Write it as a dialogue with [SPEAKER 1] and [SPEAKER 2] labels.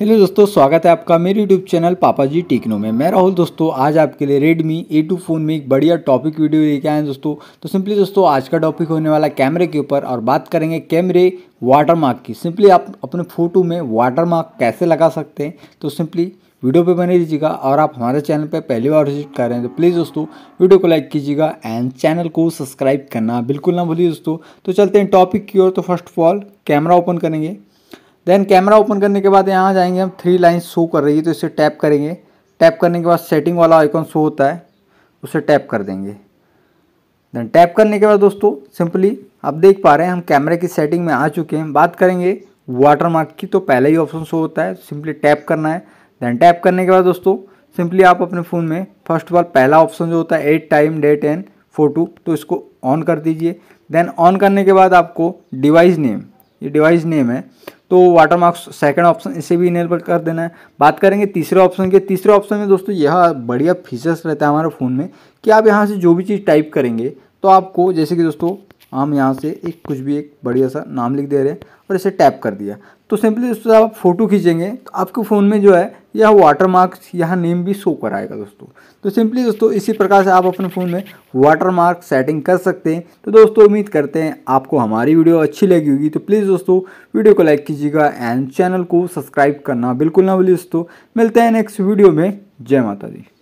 [SPEAKER 1] hello दोस्तों स्वागत है आपका मेरे यूट्यूब चैनल पापा जी टेक्नो में मैं राहुल दोस्तों आज आपके लिए रेडमी ए टू फ़ोन में एक बढ़िया टॉपिक वीडियो लेके आए हैं दोस्तों तो सिंपली दोस्तों आज का टॉपिक होने वाला कैमरे के ऊपर और बात करेंगे कैमरे वाटरमार्क की सिंपली आप अपने फ़ोटो में वाटरमार्क कैसे लगा सकते हैं तो सिंपली वीडियो पर बने दीजिएगा और आप हमारे चैनल पर पहली बार विजिट कर रहे हैं तो प्लीज़ दोस्तों वीडियो को लाइक कीजिएगा एंड चैनल को सब्सक्राइब करना बिल्कुल ना भूलिए दोस्तों तो चलते हैं टॉपिक की ओर तो first of all camera open करेंगे देन कैमरा ओपन करने के बाद यहाँ जाएंगे हम थ्री लाइन शो कर रही है तो इसे टैप करेंगे टैप करने के बाद सेटिंग वाला आइकॉन शो होता है उसे टैप कर देंगे देन टैप करने के बाद दोस्तों सिंपली आप देख पा रहे हैं हम कैमरे की सेटिंग में आ चुके हैं बात करेंगे वाटरमार्क की तो पहले ही ऑप्शन शो होता है सिंपली टैप करना है देन टैप करने के बाद दोस्तों सिंपली आप अपने फ़ोन में फर्स्ट ऑफ ऑल पहला ऑप्शन जो होता है at time date and photo तो इसको ऑन कर दीजिए देन ऑन करने के बाद आपको डिवाइस नेम ये डिवाइस नेम है तो वाटर मार्क्स सेकेंड ऑप्शन इसे भी इनेबल कर देना है बात करेंगे तीसरे ऑप्शन के तीसरे ऑप्शन में दोस्तों यह बढ़िया फीचर्स रहता है हमारे फ़ोन में कि आप यहाँ से जो भी चीज़ टाइप करेंगे तो आपको जैसे कि दोस्तों हम यहाँ से एक कुछ भी एक बढ़िया सा नाम लिख दे रहे हैं और इसे टैप कर दिया तो सिंपली उससे आप फ़ोटो खींचेंगे तो आपके फ़ोन में जो है यह वाटर मार्क्स यह नेम भी शो कराएगा दोस्तों तो सिंपली दोस्तों इसी प्रकार से आप अपने फ़ोन में वाटर मार्क सेटिंग कर सकते हैं तो दोस्तों उम्मीद करते हैं आपको हमारी वीडियो अच्छी लगी होगी तो प्लीज़ दोस्तों वीडियो को लाइक कीजिएगा एंड चैनल को सब्सक्राइब करना बिल्कुल ना भूलिए दोस्तों मिलते हैं नेक्स्ट वीडियो में जय माता दी